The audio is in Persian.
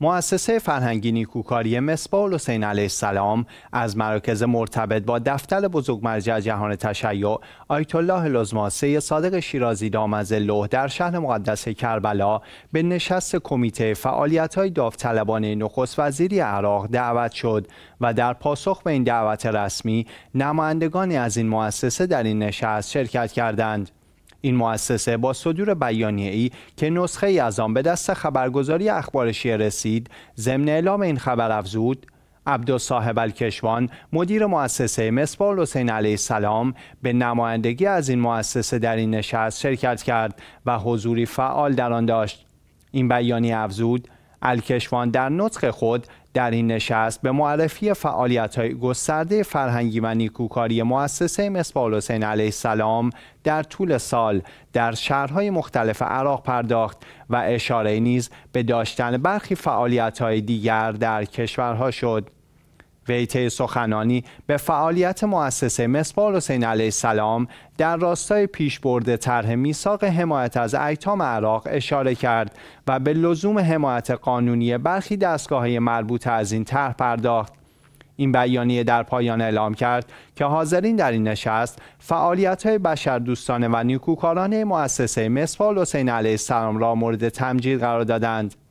مؤسسه فرهنگی نیکوکاری مصباح حسین علیه السلام از مراکز مرتبط با دفتر بزرگ مرجع جهان تشیع آیت الله لزماسه صادق شیرازی دامز لوح در شهر مقدس کربلا به نشست کمیته های داوطلبانه نخست وزیری عراق دعوت شد و در پاسخ به این دعوت رسمی نمایندگانی از این مؤسسه در این نشست شرکت کردند. این مؤسسه با صدور بیانیه ای که نسخه ای از آن به دست خبرگزاری اخبارشی رسید ضمن اعلام این خبر افزود عبدالصاحب الکشوان مدیر مؤسسه مصباح حسین علیه السلام به نمایندگی از این مؤسسه در این نشست شرکت کرد و حضوری فعال در آن داشت این بیانیه افزود الکشوان در نطق خود در این نشست به معرفی فعالیت های گسترده فرهنگی و نیکوکاری مؤسسه مصباح حسین علیه السلام در طول سال در شهرهای مختلف عراق پرداخت و اشاره نیز به داشتن برخی فعالیت های دیگر در کشورها شد. وی سخنانی به فعالیت مؤسسه مسبال حسین علیه السلام در راستای پیشبرد طرح میثاق حمایت از ایتام عراق اشاره کرد و به لزوم حمایت قانونی برخی دستگاههای مربوطه از این طرح پرداخت این بیانیه در پایان اعلام کرد که حاضرین در این نشست فعالیت های بشر دوستانه و نیکوکارانه مؤسسه مصباح حسین علیه السلام را مورد تمجید قرار دادند